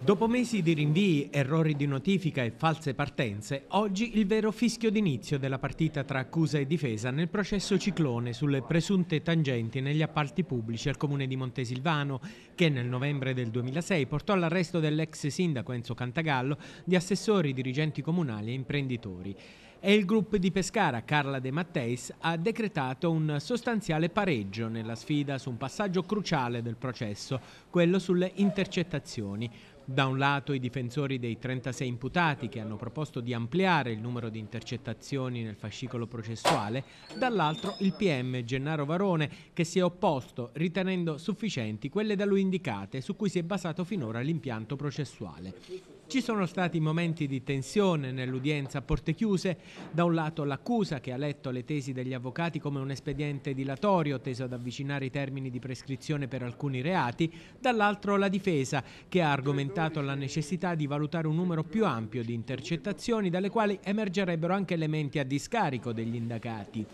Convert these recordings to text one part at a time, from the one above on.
Dopo mesi di rinvii, errori di notifica e false partenze, oggi il vero fischio d'inizio della partita tra accusa e difesa nel processo ciclone sulle presunte tangenti negli appalti pubblici al comune di Montesilvano, che nel novembre del 2006 portò all'arresto dell'ex sindaco Enzo Cantagallo di assessori, dirigenti comunali e imprenditori e il gruppo di Pescara Carla De Matteis ha decretato un sostanziale pareggio nella sfida su un passaggio cruciale del processo, quello sulle intercettazioni. Da un lato i difensori dei 36 imputati che hanno proposto di ampliare il numero di intercettazioni nel fascicolo processuale, dall'altro il PM Gennaro Varone che si è opposto ritenendo sufficienti quelle da lui indicate su cui si è basato finora l'impianto processuale. Ci sono stati momenti di tensione nell'udienza a porte chiuse, da un lato l'accusa che ha letto le tesi degli avvocati come un espediente dilatorio teso ad avvicinare i termini di prescrizione per alcuni reati, dall'altro la difesa che ha argomentato la necessità di valutare un numero più ampio di intercettazioni dalle quali emergerebbero anche elementi a discarico degli indagati.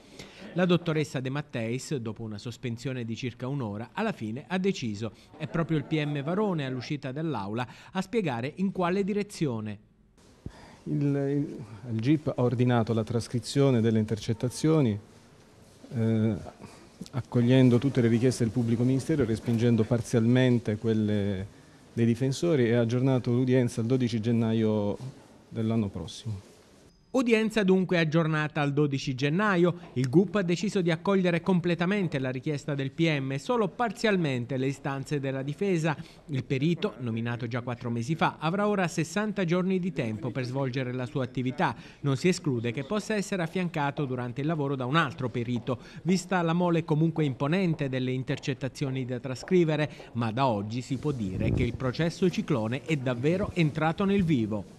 La dottoressa De Matteis, dopo una sospensione di circa un'ora, alla fine ha deciso. È proprio il PM Varone all'uscita dell'aula a spiegare in quale direzione. Il, il, il GIP ha ordinato la trascrizione delle intercettazioni eh, accogliendo tutte le richieste del pubblico ministero e respingendo parzialmente quelle dei difensori e ha aggiornato l'udienza il 12 gennaio dell'anno prossimo. Udienza dunque aggiornata al 12 gennaio, il GUP ha deciso di accogliere completamente la richiesta del PM e solo parzialmente le istanze della difesa. Il perito, nominato già quattro mesi fa, avrà ora 60 giorni di tempo per svolgere la sua attività. Non si esclude che possa essere affiancato durante il lavoro da un altro perito, vista la mole comunque imponente delle intercettazioni da trascrivere, ma da oggi si può dire che il processo ciclone è davvero entrato nel vivo.